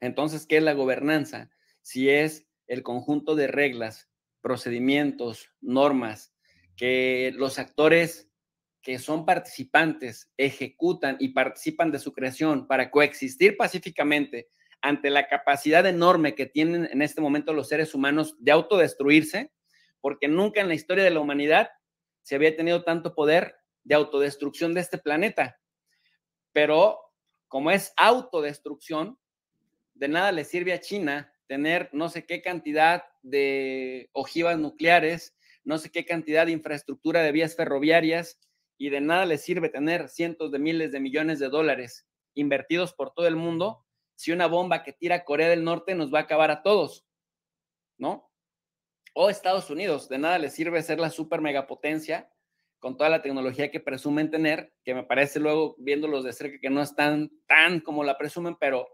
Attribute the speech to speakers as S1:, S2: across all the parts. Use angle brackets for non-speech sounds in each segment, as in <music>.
S1: Entonces, ¿qué es la gobernanza? Si es el conjunto de reglas, procedimientos, normas que los actores que son participantes ejecutan y participan de su creación para coexistir pacíficamente ante la capacidad enorme que tienen en este momento los seres humanos de autodestruirse, porque nunca en la historia de la humanidad se había tenido tanto poder de autodestrucción de este planeta. Pero como es autodestrucción, de nada le sirve a China tener no sé qué cantidad de ojivas nucleares, no sé qué cantidad de infraestructura de vías ferroviarias, y de nada le sirve tener cientos de miles de millones de dólares invertidos por todo el mundo si una bomba que tira Corea del Norte nos va a acabar a todos, ¿no? O Estados Unidos, de nada le sirve ser la super megapotencia con toda la tecnología que presumen tener, que me parece luego viéndolos de cerca que no están tan como la presumen, pero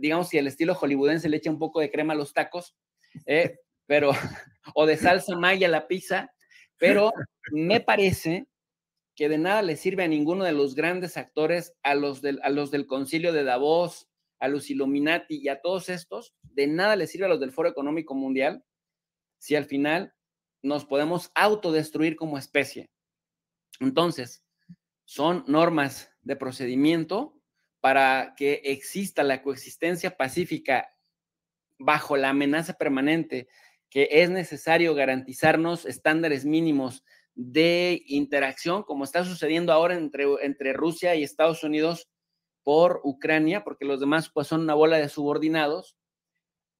S1: digamos, si el estilo hollywoodense le echa un poco de crema a los tacos, ¿eh? pero, <laughs> o de salsa maya a la pizza, pero me parece que de nada le sirve a ninguno de los grandes actores, a los del, a los del concilio de Davos, a los Illuminati y a todos estos, de nada le sirve a los del Foro Económico Mundial si al final nos podemos autodestruir como especie. Entonces, son normas de procedimiento para que exista la coexistencia pacífica bajo la amenaza permanente, que es necesario garantizarnos estándares mínimos de interacción, como está sucediendo ahora entre, Rusia y Estados Unidos por Ucrania, porque los demás pues, son una bola de subordinados,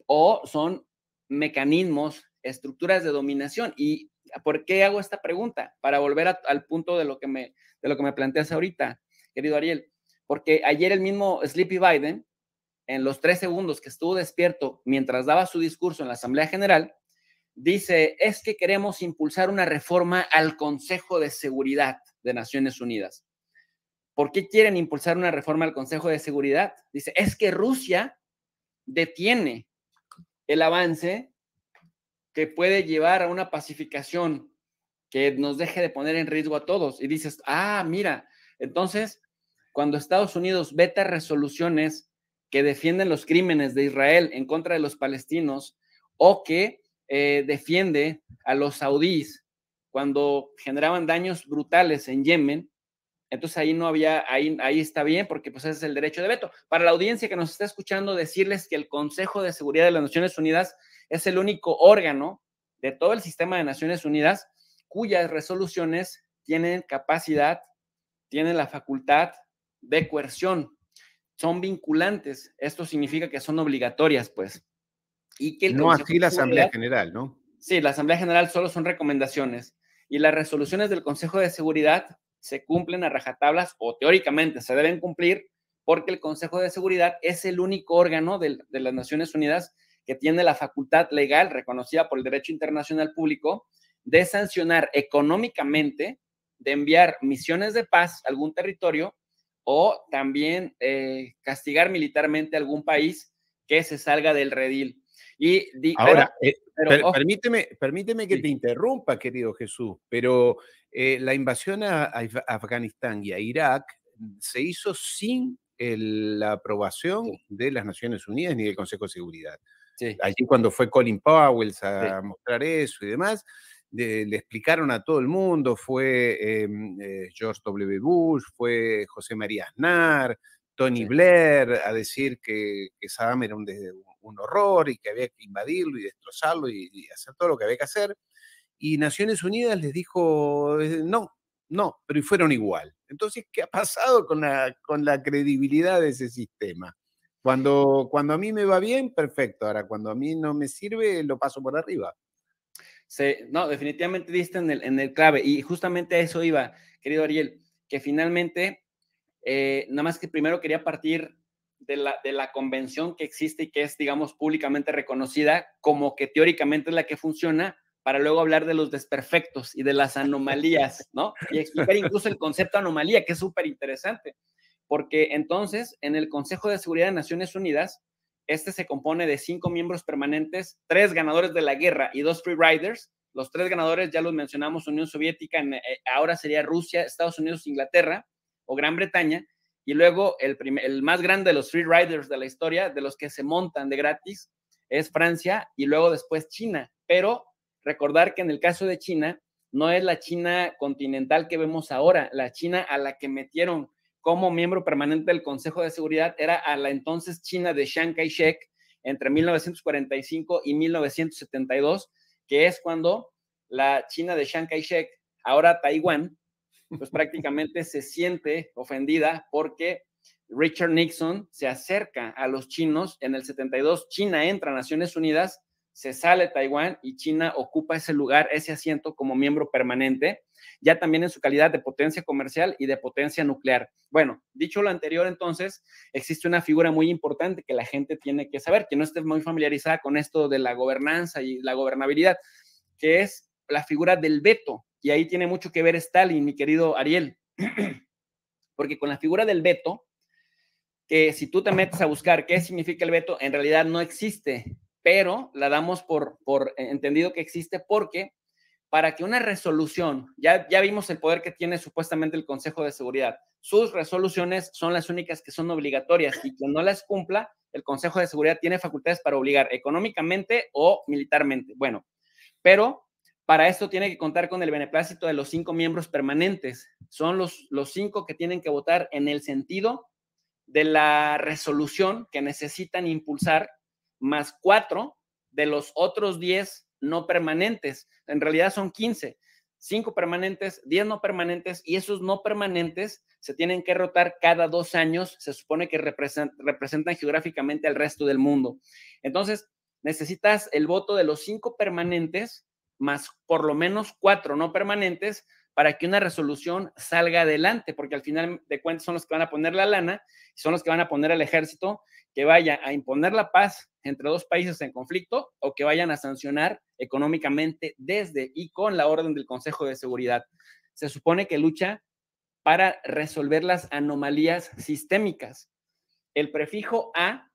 S1: o son mecanismos, estructuras de dominación. ¿Y por qué hago esta pregunta? Para volver al punto de lo, que me, de lo que me planteas ahorita, querido Ariel porque ayer el mismo Sleepy Biden, en los tres segundos que estuvo despierto mientras daba su discurso en la Asamblea General, dice, es que queremos impulsar una reforma al Consejo de Seguridad de Naciones Unidas. ¿Por qué quieren impulsar una reforma al Consejo de Seguridad? Dice, es que Rusia detiene el avance que puede llevar a una pacificación que nos deje de poner en riesgo a todos. Y dices, ah, mira, entonces cuando Estados Unidos veta resoluciones que defienden los crímenes de Israel en contra de los palestinos o que eh, defiende a los saudíes cuando generaban daños brutales en Yemen, entonces ahí no había, ahí, ahí está bien, porque pues ese es el derecho de veto. Para la audiencia que nos está escuchando, decirles que el Consejo de Seguridad de las Naciones Unidas es el único órgano de todo el sistema de Naciones Unidas cuyas resoluciones tienen capacidad, tienen la facultad de coerción. Son vinculantes. Esto significa que son obligatorias, pues. Y que no así la Asamblea General, ¿no? Sí, la Asamblea General solo son recomendaciones. Y las resoluciones del Consejo de Seguridad se cumplen a rajatablas o teóricamente se deben cumplir porque el Consejo de Seguridad es el único órgano de las Naciones Unidas que tiene la facultad legal reconocida por el derecho internacional público de sancionar económicamente, de enviar misiones de paz a algún territorio o también eh, castigar militarmente a algún país que se salga del redil. Y Ahora, eh,
S2: permíteme, permíteme que te interrumpa, querido Jesús, pero eh, la invasión a, Afganistán y a Irak se hizo sin la aprobación de las Naciones Unidas ni del Consejo de Seguridad. Allí cuando fue Colin Powell a mostrar eso y demás, le explicaron a todo el mundo, fue em, eh, George W. Bush, fue José María Aznar, Tony Blair, a decir que, que Saddam era un, horror y que había que invadirlo y destrozarlo y, hacer todo lo que había que hacer. Y Naciones Unidas les dijo, eh, no, no, pero fueron igual. Entonces, ¿qué ha pasado con la, con la credibilidad de ese sistema? Cuando, cuando a mí me va bien, perfecto. Ahora, cuando a mí no me sirve,
S1: lo paso por arriba no, definitivamente diste en el, en el clave y justamente a eso iba, querido Ariel, que finalmente, eh, nada más que primero quería partir de la, de la convención que existe y que es, digamos, públicamente reconocida como que teóricamente es la que funciona, para luego hablar de los desperfectos y de las anomalías, ¿no? Y explicar incluso el concepto anomalía, que es súper interesante, porque entonces en el Consejo de Seguridad de Naciones Unidas este se compone de cinco miembros permanentes, tres ganadores de la guerra y dos riders. Los tres ganadores ya los mencionamos, Unión Soviética, eh, ahora sería Rusia, Estados Unidos, Inglaterra o Gran Bretaña. Y luego el, más grande de los free riders de la historia, de los que se montan de gratis, es Francia y luego después China. Pero recordar que en el caso de China, no es la China continental que vemos ahora, la China a la que metieron como miembro permanente del Consejo de Seguridad era a la entonces China de Chiang Kai-shek entre 1945 y 1972, que es cuando la China de Chiang Kai-shek, ahora Taiwán, pues <laughs> prácticamente se siente ofendida porque Richard Nixon se acerca a los chinos. En el 72, China entra a Naciones Unidas se sale Taiwán y China ocupa ese lugar, ese asiento como miembro permanente, ya también en su calidad de potencia comercial y de potencia nuclear. Bueno, dicho lo anterior, entonces, existe una figura muy importante que la gente tiene que saber, que no esté muy familiarizada con esto de la gobernanza y la gobernabilidad, que es la figura del veto. Y ahí tiene mucho que ver Stalin, mi querido Ariel, <clears throat> porque con la figura del veto, que si tú te metes a buscar qué significa el veto, en realidad no existe pero la damos por, e, entendido que existe porque para que una resolución, ya, ya vimos el poder que tiene supuestamente el Consejo de Seguridad, sus resoluciones son las únicas que son obligatorias y quien no las cumpla, el Consejo de Seguridad tiene facultades para obligar económicamente o militarmente. Bueno, pero para esto tiene que contar con el beneplácito de los cinco miembros permanentes. Son los, los cinco que tienen que votar en el sentido de la resolución que necesitan impulsar más cuatro de los otros 10 no permanentes. En realidad son 15. 5 permanentes, 10 no permanentes y esos no permanentes se tienen que rotar cada dos años. Se supone que representan, representan geográficamente al resto del mundo. Entonces, necesitas el voto de los 5 permanentes más por lo menos 4 no permanentes para que una resolución salga adelante, porque al final de cuentas son los que van a poner la lana, son los que van a poner al ejército que vaya a imponer la paz entre dos países en conflicto o que vayan a sancionar económicamente desde y con la orden del Consejo de Seguridad. Se supone que lucha para resolver las anomalías sistémicas. El prefijo a,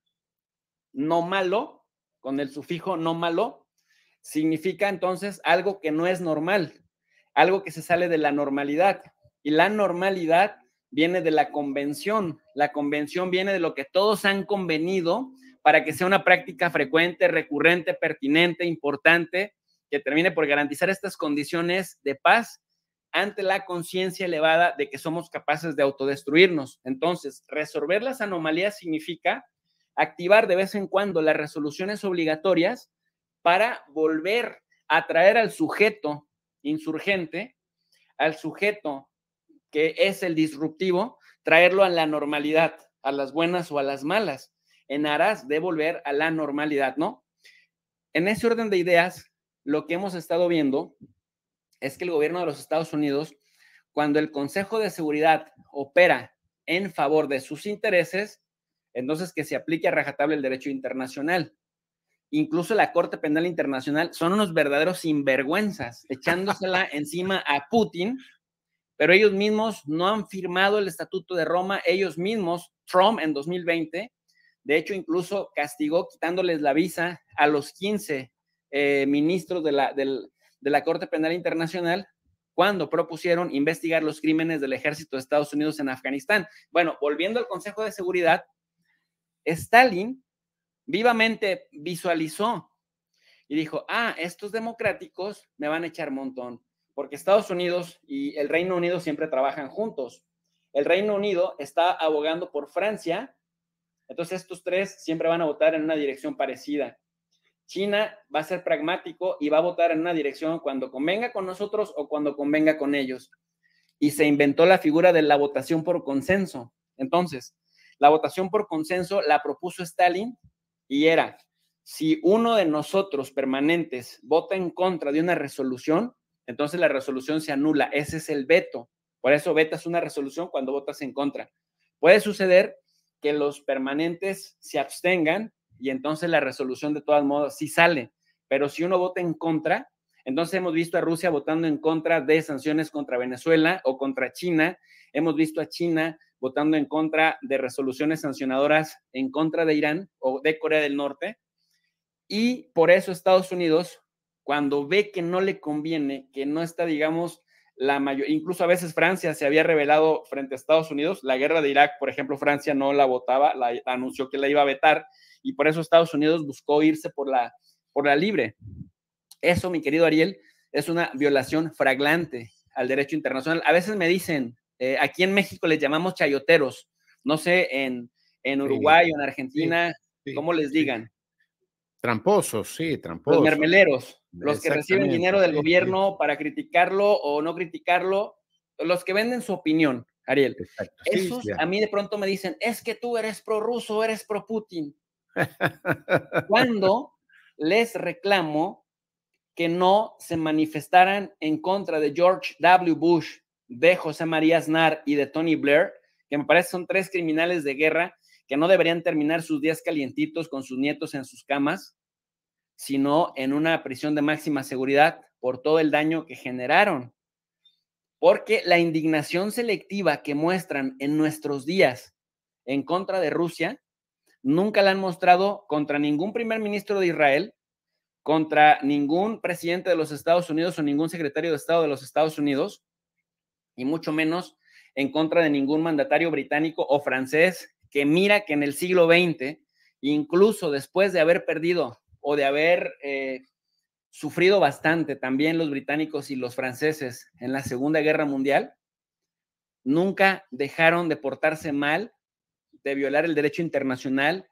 S1: no malo, con el sufijo no malo, significa entonces algo que no es normal, algo que se sale de la normalidad. Y la normalidad viene de la convención. La convención viene de lo que todos han convenido para que sea una práctica frecuente, recurrente, pertinente, importante, que termine por garantizar estas condiciones de paz ante la conciencia elevada de que somos capaces de autodestruirnos. Entonces, resolver las anomalías significa activar de vez en cuando las resoluciones obligatorias para volver a traer al sujeto insurgente, al sujeto que es el disruptivo, traerlo a la normalidad, a las buenas o a las malas, en aras de volver a la normalidad, ¿no? En ese orden de ideas, lo que hemos estado viendo es que el gobierno de los Estados Unidos, cuando el Consejo de Seguridad opera en favor de sus intereses, entonces que se aplique a rajatable el derecho internacional incluso la Corte Penal Internacional, son unos verdaderos sinvergüenzas, <laughs> echándosela encima a Putin, pero ellos mismos no han firmado el Estatuto de Roma, ellos mismos, Trump en 2020, de hecho incluso castigó quitándoles la visa a los 15 eh, ministros de la, de la Corte Penal Internacional cuando propusieron investigar los crímenes del ejército de Estados Unidos en Afganistán. Bueno, volviendo al Consejo de Seguridad, Stalin vivamente visualizó y dijo, ah, estos democráticos me van a echar montón, porque Estados Unidos y el Reino Unido siempre trabajan juntos. El Reino Unido está abogando por Francia, entonces estos tres siempre van a votar en una dirección parecida. China va a ser pragmático y va a votar en una dirección cuando convenga con nosotros o cuando convenga con ellos. Y se inventó la figura de la votación por consenso. Entonces, la votación por consenso la propuso Stalin y era, si uno de nosotros permanentes vota en contra de una resolución, entonces la resolución se anula. Ese es el veto. Por eso vetas una resolución cuando votas en contra. Puede suceder que los permanentes se abstengan y entonces la resolución de todas modas sí sale. Pero si uno vota en contra, entonces hemos visto a Rusia votando en contra de sanciones contra Venezuela o contra China. Hemos visto a China votando en contra de resoluciones sancionadoras en contra de Irán o de Corea del Norte. Y por eso Estados Unidos, cuando ve que no le conviene, que no está, digamos, la mayor, incluso a veces Francia se había revelado frente a Estados Unidos, la guerra de Irak, por ejemplo, Francia no la votaba, la, anunció que la iba a vetar y por eso Estados Unidos buscó irse por la, por la libre. Eso, mi querido Ariel, es una violación fraglante al derecho internacional. A veces me dicen, eh, aquí en México les llamamos chayoteros. No sé, en, en Uruguay o en Argentina, ¿cómo les digan?
S2: Tramposos, sí, tramposos. Los mermeleros, los que reciben dinero
S1: del gobierno para criticarlo o no criticarlo, los que venden su opinión, Ariel. Esos a mí de pronto me dicen, es que tú eres pro ruso, eres pro Putin. <laughs> Cuando les reclamo que no se manifestaran en contra de George W. Bush, de José María Aznar y de Tony Blair, que me parece son tres criminales de guerra que no deberían terminar sus días calientitos con sus nietos en sus camas, sino en una prisión de máxima seguridad por todo el daño que generaron. Porque la indignación selectiva que muestran en nuestros días en contra de Rusia, nunca la han mostrado contra ningún primer ministro de Israel, contra ningún presidente de los Estados Unidos o ningún secretario de Estado de los Estados Unidos, y mucho menos en contra de ningún mandatario británico o francés que mira que en el siglo XX, incluso después de haber perdido o de haber eh, sufrido bastante también los británicos y los franceses en la Segunda Guerra Mundial, nunca dejaron de portarse mal, de violar el derecho internacional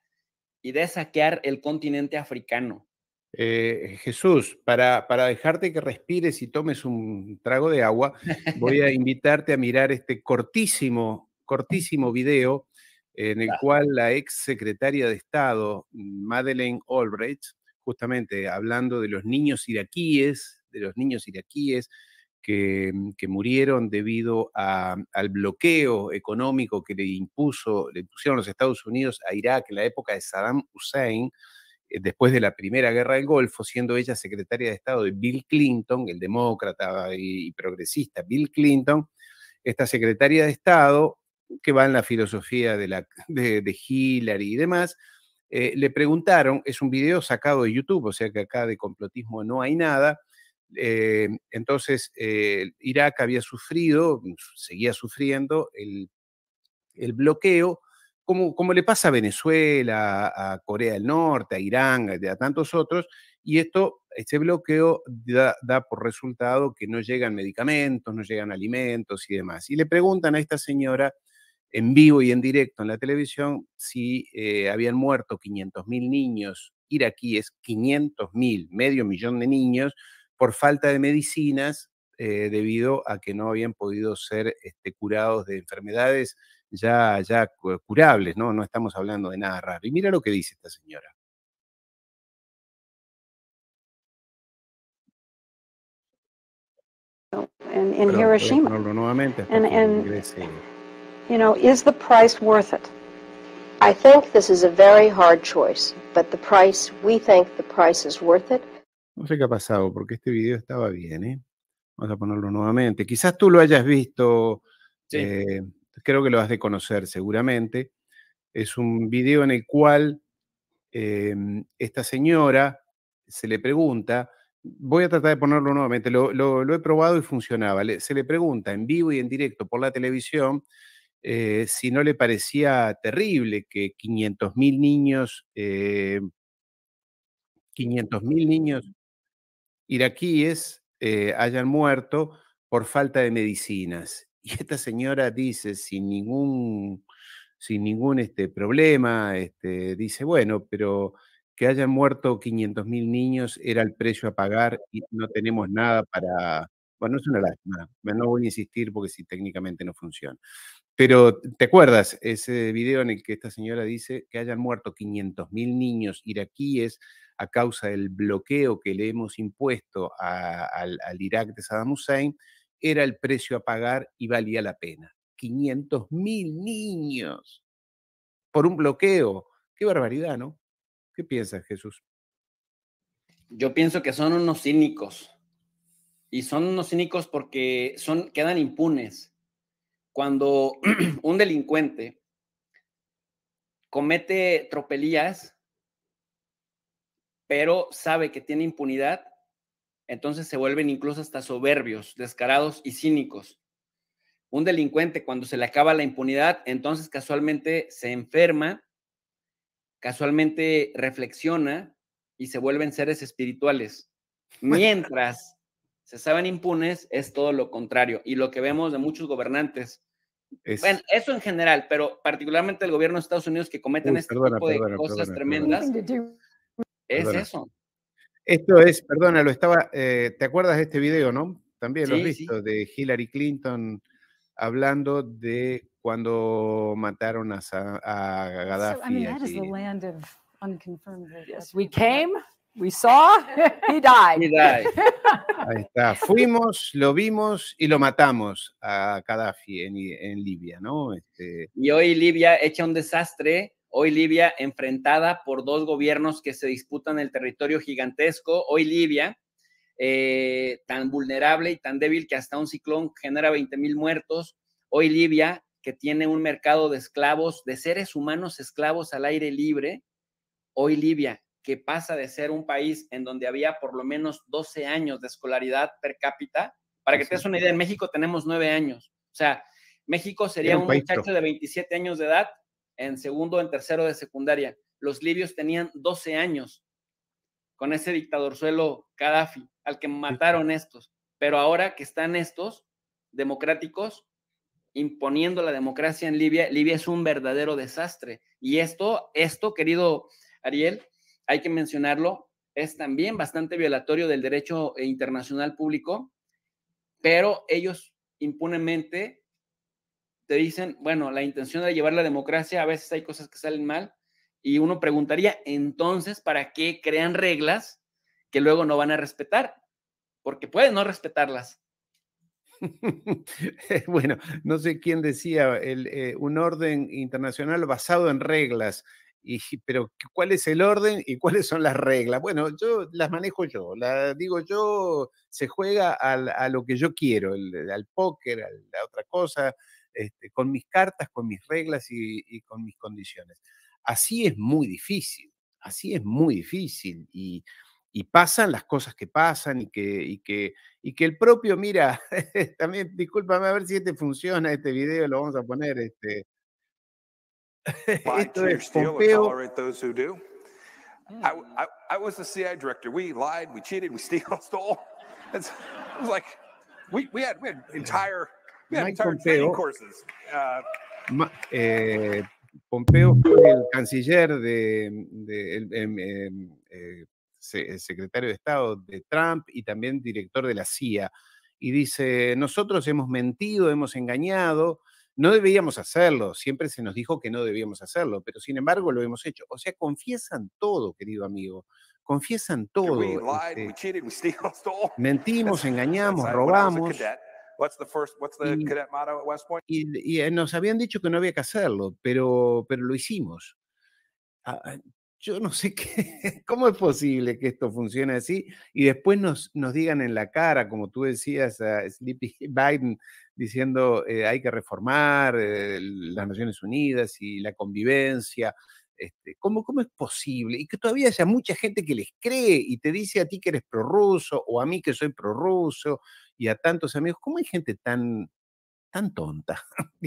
S1: y de saquear el continente africano.
S2: Eh, Jesús, para, para, dejarte que respires y tomes un trago de agua, voy a <laughs> invitarte a mirar este cortísimo, cortísimo video en el cual la ex secretaria de Estado, Madeleine Albright, justamente hablando de los niños iraquíes, de los niños iraquíes que, que murieron debido al bloqueo económico que le impuso, le impusieron los Estados Unidos a Irak en la época de Saddam Hussein, eh, después de la Primera Guerra del Golfo, siendo ella secretaria de Estado de Bill Clinton, el demócrata y progresista Bill Clinton, esta secretaria de Estado, que va en la filosofía de, la, Hillary y demás, eh, le preguntaron, es un video sacado de YouTube, o sea que acá de complotismo no hay nada, eh, entonces Irak había sufrido, seguía sufriendo el bloqueo, como, le pasa a Venezuela, a Corea del Norte, a Irán, a tantos otros, y esto, este bloqueo da, por resultado que no llegan medicamentos, no llegan alimentos y demás. Y le preguntan a esta señora en vivo y en directo en la televisión si eh, habían muerto 500.000 niños iraquíes, 500.000, medio millón de niños, por falta de medicinas eh, debido a que no habían podido ser este, curados de enfermedades ya, ya curables, ¿no? No estamos hablando de nada raro. Y mira lo que dice esta señora. In, in Perdón, Hiroshima. Nuevamente, and, and you know, is the price worth it? I think this is a very hard choice, but the price, we think the price is worth it. No sé qué ha pasado, porque este video estaba bien, ¿eh? Vamos a ponerlo nuevamente. Quizás tú lo hayas visto. Eh, creo que lo has de conocer seguramente. Es un video en el cual em, esta señora se le pregunta, voy a tratar de ponerlo nuevamente, lo, he probado y funcionaba, se le pregunta en vivo y en directo por la televisión eh, si no le parecía terrible que 500.000 niños, eh, niños iraquíes eh, hayan muerto por falta de medicinas. Y esta señora dice sin ningún, sin ningún este, problema, este, dice, bueno, pero que hayan muerto 500.000 niños era el precio a pagar y no tenemos nada para... Bueno, es una lástima, no voy a insistir porque si técnicamente no funciona. Pero, ¿te acuerdas ese video en el que esta señora dice que hayan muerto 500.000 niños iraquíes a causa del bloqueo que le hemos impuesto al Irak de Saddam Hussein? era el precio a pagar y valía la pena. 500 mil niños por un bloqueo. Qué barbaridad, ¿no? ¿Qué piensas, Jesús?
S1: Yo pienso que son unos cínicos. Y son unos cínicos porque son, quedan impunes. Cuando <clears throat> un delincuente comete tropelías, pero sabe que tiene impunidad, entonces se vuelven incluso hasta soberbios, descarados y cínicos. Un delincuente cuando se le acaba la impunidad, entonces casualmente se enferma, casualmente reflexiona y se vuelven seres espirituales. <laughs> Mientras se saben impunes, es todo lo contrario. Y lo que vemos de muchos gobernantes. Bueno, eso en general, pero particularmente el gobierno de Estados Unidos que cometen este tipo de cosas tremendas, es eso.
S2: Esto es, perdona, lo estaba, eh, ¿te acuerdas de este video, no? También lo has visto, de Hillary Clinton hablando de cuando mataron a, Gaddafi.
S1: we came, we saw, <laughs>
S2: <laughs> Fuimos, lo vimos y lo matamos a Gaddafi en, Libia, ¿no?
S1: Este y hoy Libia echa un desastre Hoy Libia enfrentada por dos gobiernos que se disputan el territorio gigantesco. Hoy Libia, eh, tan vulnerable y tan débil que hasta un ciclón genera 20 mil muertos. Hoy Libia, que tiene un mercado de esclavos, de seres humanos esclavos al aire libre. Hoy Libia, que pasa de ser un país en donde había por lo menos 12 años de escolaridad per cápita. Para que te des una idea, en México tenemos 9 años. O sea, México sería un muchacho de 27 años de edad en segundo, en tercero de secundaria. Los libios tenían 12 años con ese dictador suelo Gaddafi, al que mataron estos. Pero ahora que están estos democráticos imponiendo la democracia en Libia, Libia es un verdadero desastre. Y esto, esto, querido Ariel, hay que mencionarlo, es también bastante violatorio del derecho internacional público, pero ellos impunemente te dicen, bueno, la intención de llevar la democracia, a veces hay cosas que salen mal, y uno preguntaría, entonces, ¿para qué crean reglas que luego no van a respetar? Porque pueden no respetarlas. <laughs>
S2: bueno, no sé quién decía, el, eh, un orden internacional basado en reglas. Y, pero ¿cuál es el orden y cuáles son las reglas? Bueno, yo las manejo yo, la digo yo, se juega a lo que yo quiero, al póker, a la otra cosa, este, con mis cartas, con mis reglas y, con mis condiciones. Así es muy difícil, así es muy difícil y, y pasan las cosas que pasan y que, y que, y que el propio, mira, <laughs> también, discúlpame, a ver si este funciona, este video lo vamos a poner, este, <laughs> Esto es Pompeo. I, mm. I, I, was the director. We lied, we cheated, we <laughs> steal, stole. It's, we, had we entire Mike Pompeo, uh, eh, Pompeo fue el canciller de, em, em, eh, el, secretario de Estado de Trump y también director de la CIA. Y dice, nosotros hemos mentido, hemos engañado, no debíamos hacerlo, siempre se nos dijo que no debíamos hacerlo, pero sin embargo lo hemos hecho. O sea, confiesan todo, querido amigo, confiesan todo.
S1: Este <laughs>
S2: mentimos, engañamos, robamos.
S1: What's the first, what's the y, cadet motto at West Point?
S2: Y, eh, nos habían dicho que no había que hacerlo, pero, pero lo hicimos. Ah, ah, yo no sé <laughs> qué, cómo es posible que esto funcione así y después nos, nos digan en la cara, como tú decías, a Sleepy <laughs> Biden diciendo eh, hay que reformar eh, las Naciones Unidas y la convivencia. Este, ¿cómo, ¿Cómo es posible? Y que todavía haya mucha gente que les cree y te dice a ti que eres prorruso o a mí que soy prorruso y a tantos amigos. ¿Cómo hay gente tan, tan tonta? <laughs>